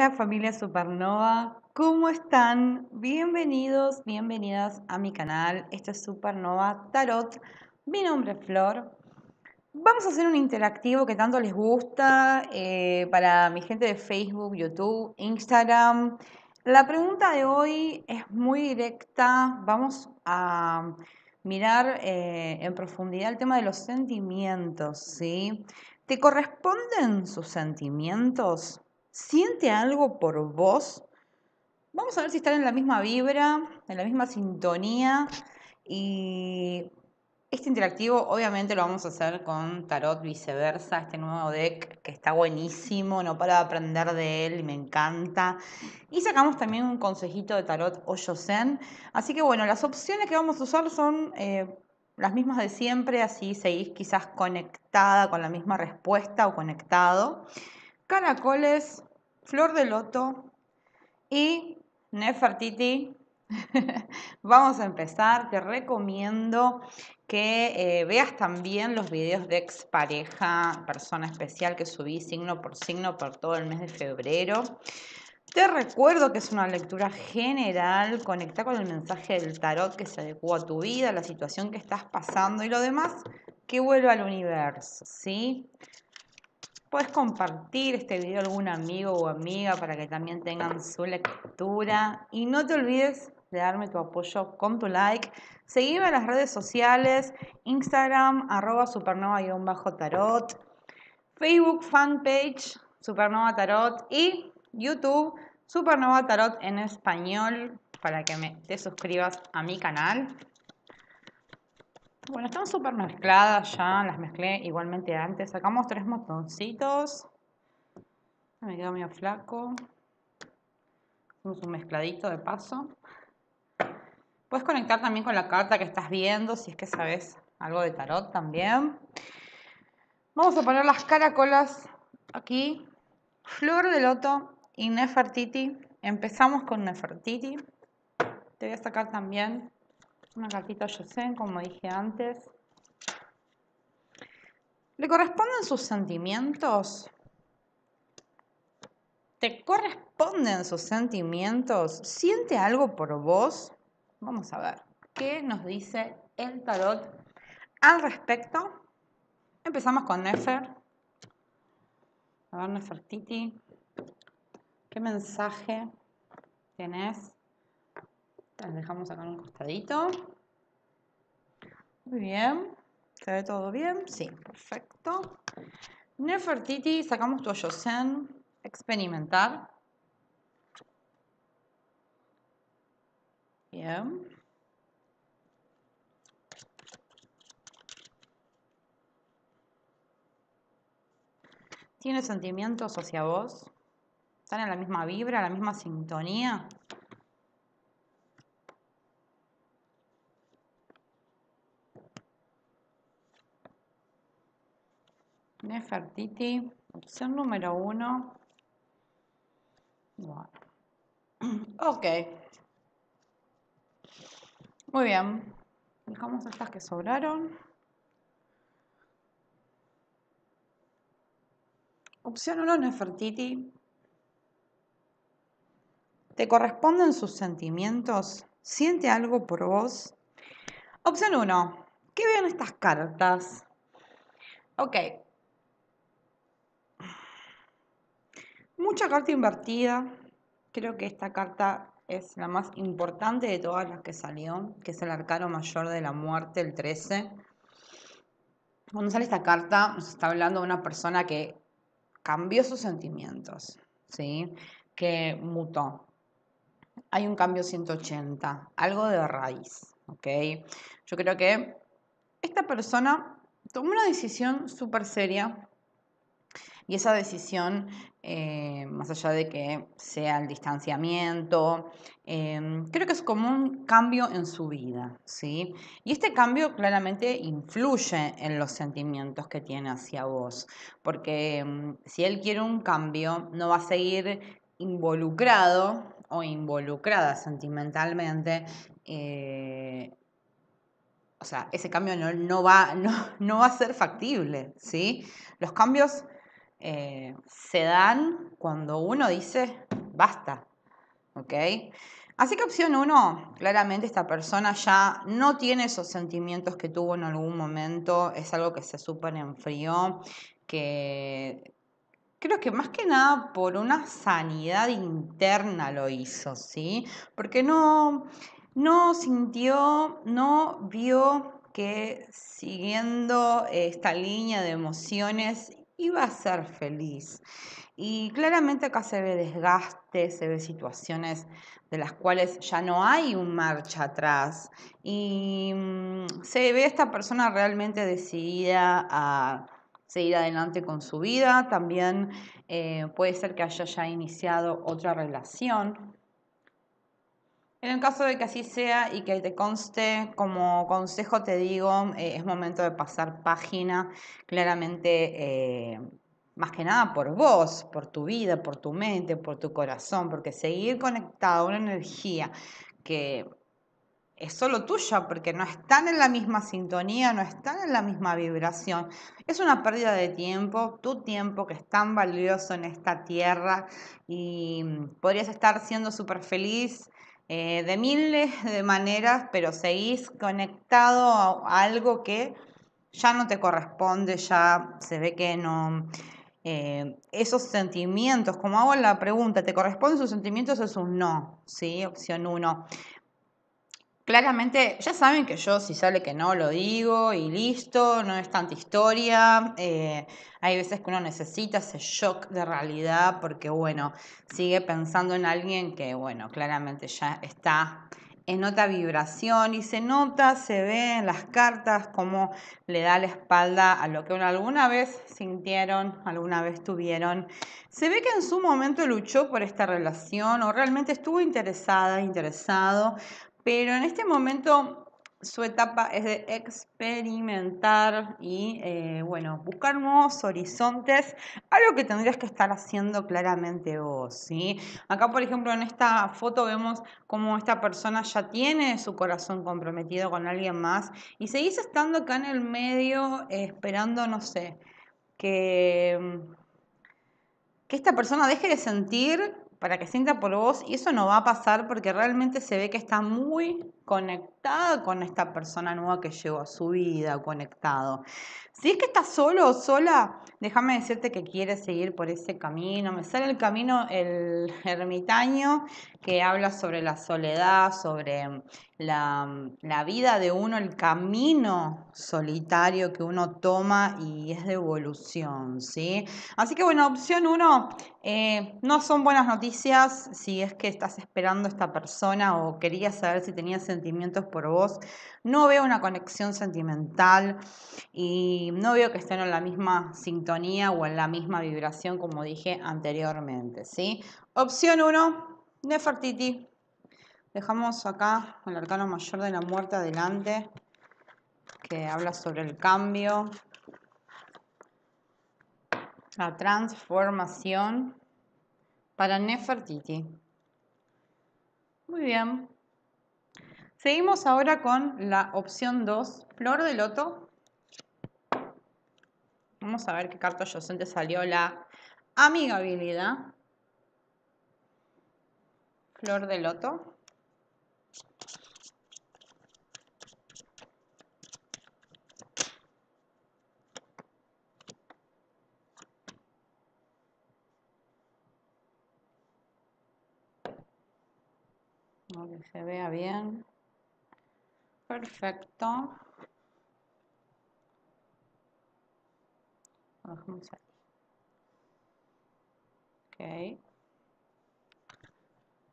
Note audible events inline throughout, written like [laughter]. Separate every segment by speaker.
Speaker 1: Hola familia Supernova, ¿cómo están? Bienvenidos, bienvenidas a mi canal. Esto es Supernova Tarot. Mi nombre es Flor. Vamos a hacer un interactivo que tanto les gusta eh, para mi gente de Facebook, YouTube, Instagram. La pregunta de hoy es muy directa. Vamos a mirar eh, en profundidad el tema de los sentimientos, ¿sí? ¿Te corresponden sus sentimientos? siente algo por vos, vamos a ver si están en la misma vibra, en la misma sintonía. Y este interactivo obviamente lo vamos a hacer con Tarot Viceversa, este nuevo deck que está buenísimo, no para de aprender de él, y me encanta. Y sacamos también un consejito de Tarot hoyosen Así que bueno, las opciones que vamos a usar son... Eh, las mismas de siempre, así seguís quizás conectada con la misma respuesta o conectado. Caracoles, Flor de Loto y Nefertiti. [laughs] Vamos a empezar. Te recomiendo que eh, veas también los videos de expareja, persona especial que subí signo por signo por todo el mes de febrero. Te recuerdo que es una lectura general, conecta con el mensaje del tarot que se adecuó a tu vida, la situación que estás pasando y lo demás que vuelva al universo, ¿sí? Puedes compartir este video a algún amigo o amiga para que también tengan su lectura. Y no te olvides de darme tu apoyo con tu like. Seguime en las redes sociales, Instagram, arroba supernova-tarot, Facebook fanpage, Supernova Tarot y YouTube, Supernova Tarot en español, para que te suscribas a mi canal. Bueno, están súper mezcladas ya, las mezclé igualmente antes. Sacamos tres motoncitos. Me quedo medio flaco. Hacemos un mezcladito de paso. Puedes conectar también con la carta que estás viendo, si es que sabes algo de tarot también. Vamos a poner las caracolas aquí. Flor de Loto y Nefertiti. Empezamos con Nefertiti. Te voy a sacar también una cartita Yosen, como dije antes. ¿Le corresponden sus sentimientos? ¿Te corresponden sus sentimientos? ¿Siente algo por vos? Vamos a ver, ¿qué nos dice el tarot al respecto? Empezamos con Nefer. A ver, Nefertiti, ¿qué mensaje tenés las dejamos acá en un costadito. Muy bien. ¿Se ve todo bien? Sí, perfecto. Nefertiti, sacamos tu Ayosen. Experimentar. Bien. ¿Tiene sentimientos hacia vos? ¿Están en la misma vibra, la misma sintonía? Nefertiti, opción número uno. Bueno. [clears throat] Ok. Muy bien. Dejamos estas que sobraron. Opción 1, Nefertiti. ¿Te corresponden sus sentimientos? ¿Siente algo por vos? Opción 1. ¿Qué veo estas cartas? Ok, Mucha carta invertida. Creo que esta carta es la más importante de todas las que salió, que es el arcano mayor de la muerte, el 13. Cuando sale esta carta, nos está hablando de una persona que cambió sus sentimientos, ¿sí? que mutó. Hay un cambio 180, algo de raíz. Yo creo que esta persona tomó una decisión súper seria y esa decisión, eh, más allá de que sea el distanciamiento, em, creo que es como un cambio en su vida, ¿sí? Y este cambio claramente influye en los sentimientos que tiene hacia vos, porque em, si él quiere un cambio, no va a seguir involucrado o involucrada sentimentalmente eh, o sea, ese cambio no, no, va, [laughs] no, va a ser factible, ¿sí? Los cambios eh, se dan cuando uno dice basta. ¿Ok? Así que opción uno, claramente esta persona ya no tiene esos sentimientos que tuvo en algún momento, es algo que se súper enfrió, que creo que más que nada por una sanidad interna lo hizo, ¿sí? Porque no, no sintió, no vio que siguiendo esta línea de emociones y va a ser feliz. Y claramente acá se ve desgaste, se ve situaciones de las cuales ya no hay un marcha atrás. Y mm, se ve esta persona realmente decidida a seguir adelante con su vida. También eh, puede ser que haya ya iniciado otra relación en el caso de que así sea y que te conste, como consejo te digo, eh, es momento de pasar página, claramente, eh, más que nada por vos, por tu vida, por tu mente, por tu corazón, porque seguir conectado a una energía que es solo tuya, porque no están en la misma sintonía, no están en la misma vibración. Es una pérdida de tiempo, tu tiempo que es tan valioso en esta tierra y podrías estar siendo súper feliz eh, de miles de maneras, pero seguís conectado a algo que ya no te corresponde, ya se ve que no... Eh, esos sentimientos, como hago la pregunta, ¿te corresponden sus sentimientos? Es un no, ¿sí? Opción uno. Claramente, ya saben que yo si sale que no, lo digo y listo, no es tanta historia. Eh, hay veces que uno necesita ese shock de realidad porque, bueno, sigue pensando en alguien que, bueno, claramente ya está en otra vibración y se nota, se ve en las cartas cómo le da la espalda a lo que alguna vez sintieron, alguna vez tuvieron. Se ve que en su momento luchó por esta relación o realmente estuvo interesada, interesado, pero en este momento su etapa es de experimentar y, eh, bueno, buscar nuevos horizontes, algo que tendrías que estar haciendo claramente vos, ¿sí? Acá, por ejemplo, en esta foto vemos cómo esta persona ya tiene su corazón comprometido con alguien más y seguís estando acá en el medio esperando, no sé, que, mm, que esta persona deje de sentir para que sienta por vos y eso no va a pasar porque realmente se ve que está muy conectada con esta persona nueva que llegó a su vida, conectado. Si es que estás solo o sola, déjame decirte que quieres seguir por ese camino. Me sale el camino el [laughs] ermitaño que habla sobre la soledad, sobre la, vida de uno, el camino solitario que uno toma y es de evolución, ¿sí? Así que bueno, opción uno, eh, no son buenas noticias si es que estás esperando a esta persona o querías saber si tenías sentido sentimientos por vos, no veo una conexión sentimental y no veo que estén en la misma sintonía o en la misma vibración como dije anteriormente, ¿sí? Opción 1, Nefertiti. Dejamos acá el arcano mayor de la muerte adelante, que habla sobre el cambio, la transformación para Nefertiti. Muy bien. Seguimos ahora con la opción 2, flor de loto. Vamos a ver qué carta yocente salió la amigabilidad. Flor de loto. No, que se vea bien. Perfecto. Vamos Ok.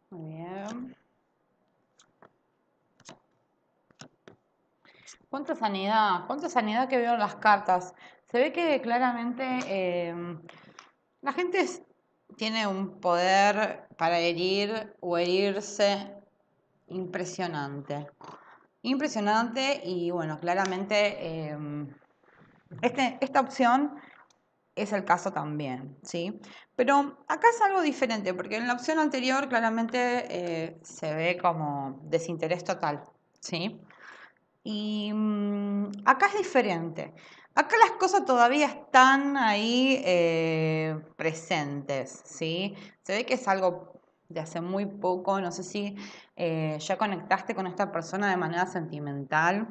Speaker 1: Muy bien. Cuánta sanidad, cuánta sanidad que veo en las cartas. Se ve que claramente em, la gente tiene un poder para herir o herirse impresionante impresionante y bueno, claramente em, este, esta opción es el caso también, ¿sí? Pero acá es algo diferente, porque en la opción anterior claramente eh, se ve como desinterés total, ¿sí? Y mm, acá es diferente. Acá las cosas todavía están ahí eh, presentes, ¿sí? Se ve que es algo de hace muy poco, no sé si eh, ya conectaste con esta persona de manera sentimental,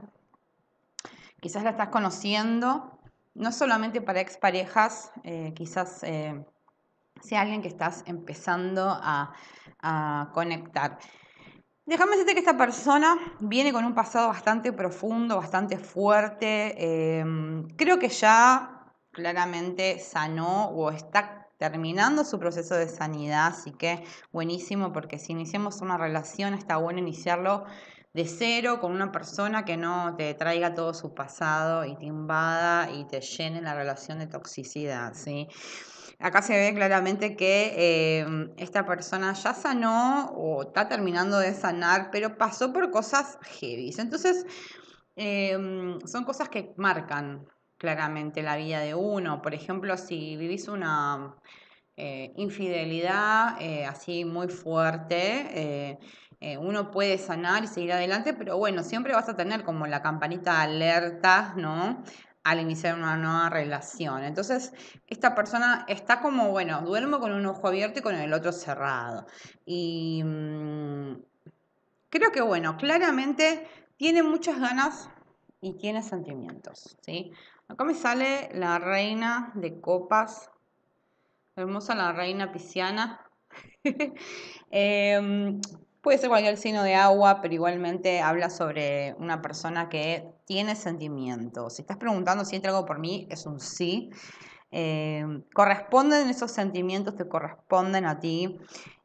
Speaker 1: quizás la estás conociendo, no solamente para exparejas, eh, quizás eh, sea alguien que estás empezando a, conectar. Déjame decirte que esta persona viene con un pasado bastante profundo, bastante fuerte. creo que ya claramente sanó o está terminando su proceso de sanidad, así que buenísimo porque si iniciamos una relación está bueno iniciarlo de cero con una persona que no te traiga todo su pasado y te invada y te llene la relación de toxicidad, ¿sí? Acá se ve claramente que eh, esta persona ya sanó o está terminando de sanar, pero pasó por cosas heavy. Entonces, eh, son cosas que marcan, claramente la vida de uno. Por ejemplo, si vivís una eh, infidelidad eh, así muy fuerte, eh, uno puede sanar y seguir adelante, pero bueno, siempre vas a tener como la campanita alerta, ¿no? al iniciar una nueva relación. Entonces, esta persona está como, bueno, duermo con un ojo abierto y con el otro cerrado. Y mm, creo que, bueno, claramente tiene muchas ganas y tiene sentimientos, ¿sí? Acá me sale la reina de copas, hermosa la reina pisciana. [laughs] Em, puede ser cualquier signo de agua, pero igualmente habla sobre una persona que tiene sentimientos. Si estás preguntando si entra algo por mí, es un sí. Em, corresponden esos sentimientos, te corresponden a ti.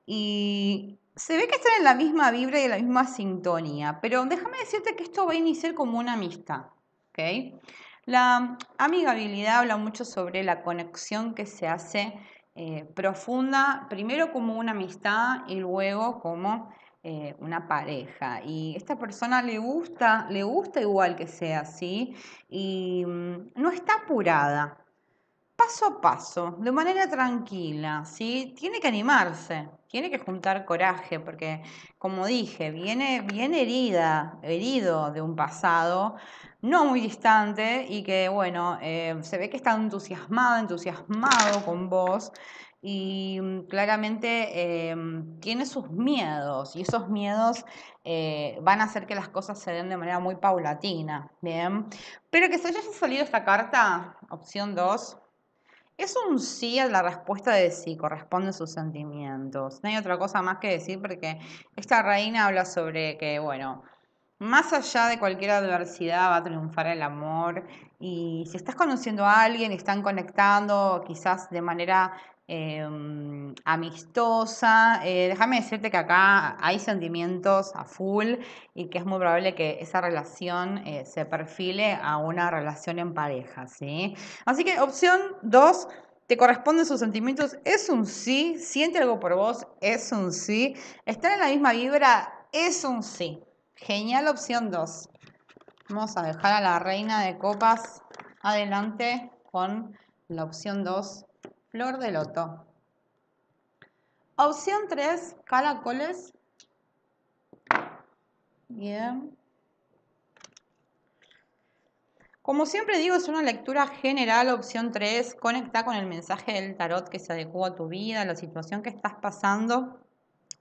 Speaker 1: Y se ve que están en la misma vibra y en la misma sintonía, pero déjame decirte que esto va a iniciar como una amistad, ¿ok? La amigabilidad habla mucho sobre la conexión que se hace eh, profunda, primero como una amistad y luego como eh, una pareja. Y esta persona le gusta, le gusta igual que sea así y mm, no está apurada, paso a paso, de manera tranquila, ¿sí? Tiene que animarse, tiene que juntar coraje, porque como dije, viene, bien herida, herido de un pasado no muy distante y que, bueno, eh, se ve que está entusiasmado, entusiasmado con vos y mm, claramente em, tiene sus miedos y esos miedos eh, van a hacer que las cosas se den de manera muy paulatina, ¿bien? Pero que se haya salido esta carta, opción 2, es un sí a la respuesta de sí, corresponde a sus sentimientos. No hay otra cosa más que decir porque esta reina habla sobre que, bueno, más allá de cualquier adversidad va a triunfar el amor y si estás conociendo a alguien y están conectando quizás de manera Em, amistosa. Eh, déjame decirte que acá hay sentimientos a full y que es muy probable que esa relación eh, se perfile a una relación en pareja, Así que opción 2, ¿te corresponden sus sentimientos? Es un sí, siente algo por vos, es un sí. Estar en la misma vibra? Es un sí. Genial opción 2. Vamos a dejar a la reina de copas adelante con la opción 2 flor de loto. Opción 3, caracoles. Bien. Como siempre digo, es una lectura general, opción 3, conecta con el mensaje del tarot que se adecuó a tu vida, a la situación que estás pasando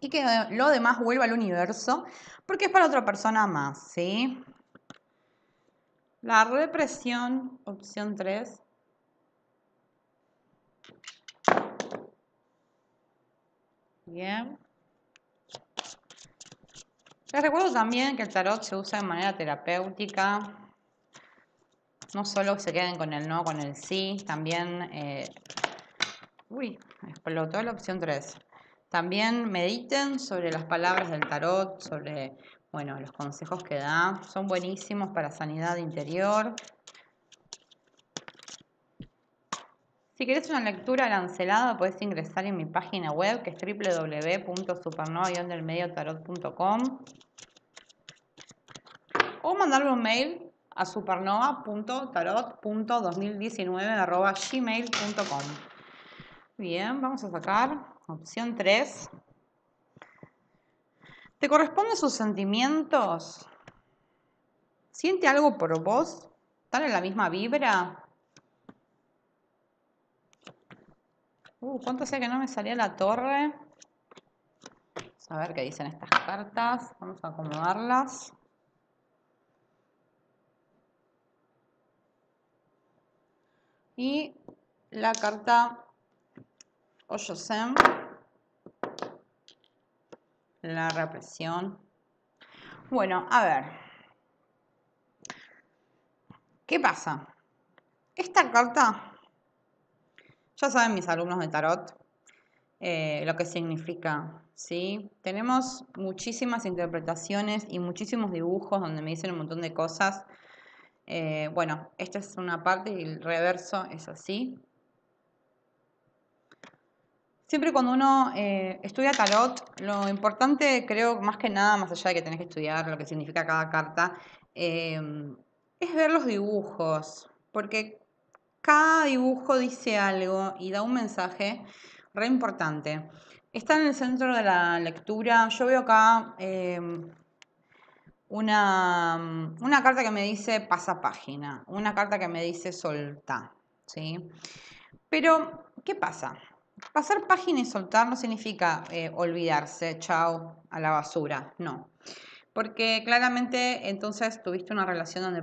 Speaker 1: y que lo demás vuelva al universo, porque es para otra persona más, ¿sí? La represión, opción 3. Bien. Les recuerdo también que el tarot se usa de manera terapéutica. No solo se queden con el no, con el sí, también... Eh, uy, explotó la opción 3. También mediten sobre las palabras del tarot, sobre bueno, los consejos que da. Son buenísimos para sanidad interior, Si querés una lectura lancelada, puedes ingresar en mi página web que es www.supernova-tarot.com o mandarme un mail a supernova.tarot.2019.gmail.com Bien, vamos a sacar opción 3. ¿Te corresponden sus sentimientos? ¿Siente algo por vos? ¿Están en la misma vibra? Uh, ¿cuánto hacía que no me salía la torre? Vamos a ver qué dicen estas cartas. Vamos a acomodarlas. Y la carta Oyosem. La represión. Bueno, a ver. ¿Qué pasa? Esta carta ya saben mis alumnos de tarot eh, lo que significa, ¿sí? Tenemos muchísimas interpretaciones y muchísimos dibujos donde me dicen un montón de cosas. Eh, bueno, esta es una parte y el reverso es así. Siempre cuando uno eh, estudia tarot, lo importante creo más que nada, más allá de que tenés que estudiar lo que significa cada carta, es ver los dibujos, porque cada dibujo dice algo y da un mensaje re importante. Está en el centro de la lectura. Yo veo acá em, una, carta que me dice pasa página, una carta que me dice solta. ¿sí? Pero, ¿qué pasa? Pasar página y soltar no significa eh, olvidarse, chao, a la basura, no. Porque claramente entonces tuviste una relación donde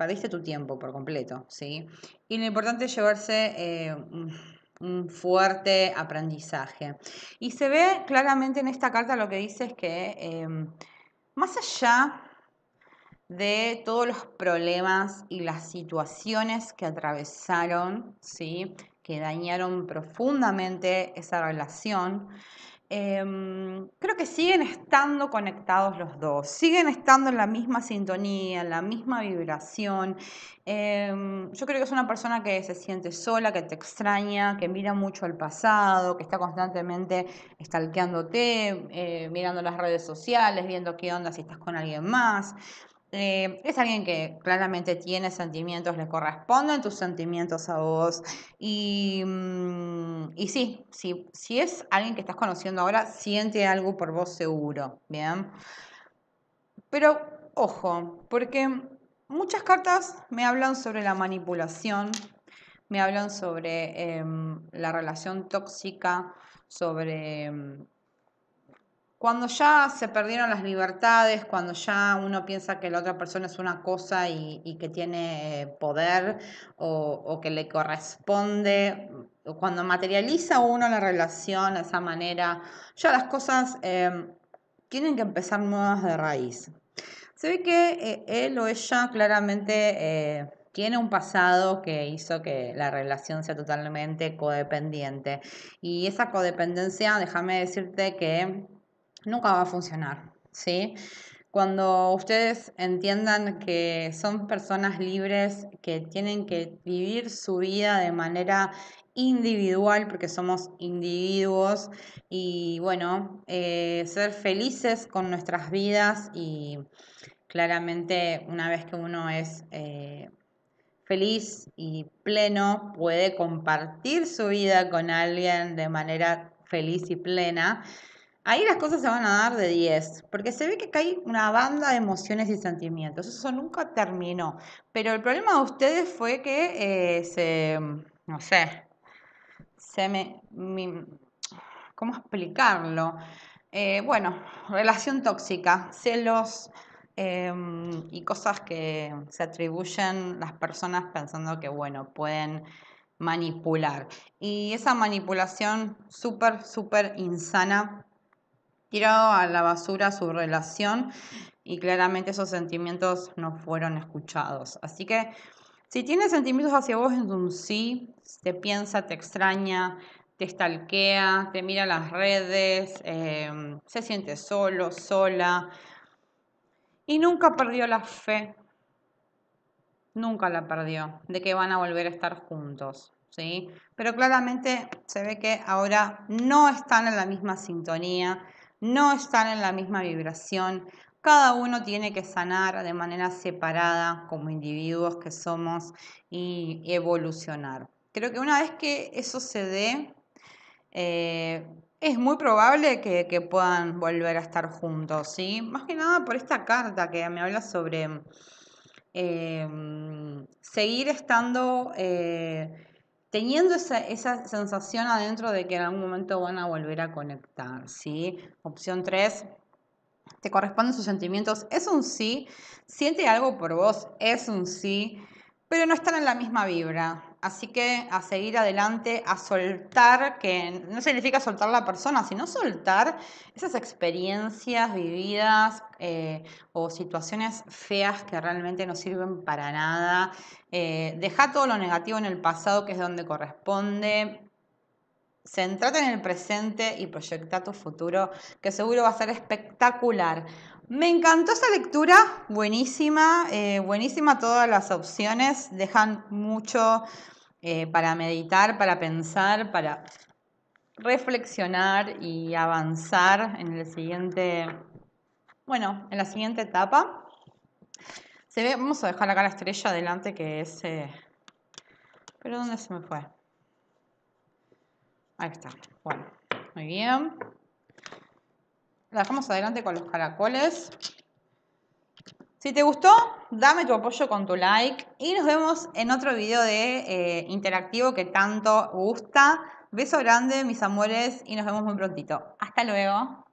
Speaker 1: perdiste tu tiempo por completo, ¿sí? Y lo importante es llevarse eh, un fuerte aprendizaje. Y se ve claramente en esta carta lo que dice es que eh, más allá de todos los problemas y las situaciones que atravesaron, ¿sí? que dañaron profundamente esa relación, Em, creo que siguen estando conectados los dos, siguen estando en la misma sintonía, en la misma vibración. Em, yo creo que es una persona que se siente sola, que te extraña, que mira mucho al pasado, que está constantemente stalkeándote, eh, mirando las redes sociales, viendo qué onda si estás con alguien más. Eh, es alguien que claramente tiene sentimientos, le corresponden tus sentimientos a vos. Y, mm, sí, si es alguien que estás conociendo ahora, siente algo por vos seguro, ¿bien? Pero ojo, porque muchas cartas me hablan sobre la manipulación, me hablan sobre em, la relación tóxica, sobre em, cuando ya se perdieron las libertades, cuando ya uno piensa que la otra persona es una cosa y, que tiene eh, poder o, que le corresponde, cuando materializa uno la relación de esa manera, ya las cosas em, tienen que empezar nuevas de raíz. Se ve que eh, él o ella claramente eh, tiene un pasado que hizo que la relación sea totalmente codependiente. Y esa codependencia, déjame decirte que nunca va a funcionar, ¿sí? Cuando ustedes entiendan que son personas libres, que tienen que vivir su vida de manera individual, porque somos individuos, y bueno, eh, ser felices con nuestras vidas y claramente una vez que uno es eh, feliz y pleno, puede compartir su vida con alguien de manera feliz y plena. Ahí las cosas se van a dar de 10, porque se ve que cae hay una banda de emociones y sentimientos. Eso nunca terminó. Pero el problema de ustedes fue que eh, se, no sé, se me, ¿cómo explicarlo? Eh, bueno, relación tóxica, celos em, y cosas que se atribuyen las personas pensando que, bueno, pueden manipular. Y esa manipulación súper, súper insana tirado a la basura su relación y claramente esos sentimientos no fueron escuchados. Así que si tiene sentimientos hacia vos en un sí, te piensa, te extraña, te estalquea, te mira las redes, em, se siente solo, sola y nunca perdió la fe. Nunca la perdió de que van a volver a estar juntos. Pero claramente se ve que ahora no están en la misma sintonía no están en la misma vibración. Cada uno tiene que sanar de manera separada como individuos que somos y evolucionar. Creo que una vez que eso se dé, eh, es muy probable que, puedan volver a estar juntos, Más que nada por esta carta que me habla sobre eh, seguir estando... Eh, teniendo esa, sensación adentro de que en algún momento van a volver a conectar, ¿sí? Opción 3, ¿te corresponden sus sentimientos? Es un sí, siente algo por vos, es un sí, pero no están en la misma vibra. Así que a seguir adelante, a soltar, que no significa soltar la persona, sino soltar esas experiencias vividas eh, o situaciones feas que realmente no sirven para nada. Eh, deja todo lo negativo en el pasado, que es donde corresponde. Centrate en el presente y proyecta tu futuro, que seguro va a ser espectacular. Me encantó esta lectura, buenísima, eh, buenísima todas las opciones, dejan mucho eh, para meditar, para pensar, para reflexionar y avanzar en el siguiente, bueno, en la siguiente etapa. vamos a dejar acá la estrella adelante que es, eh, pero ¿dónde se me fue? Ahí está, bueno, muy bien. La dejamos adelante con los caracoles. Si te gustó, dame tu apoyo con tu like y nos vemos en otro video de eh, interactivo que tanto gusta. Beso grande, mis amores, y nos vemos muy prontito. Hasta luego.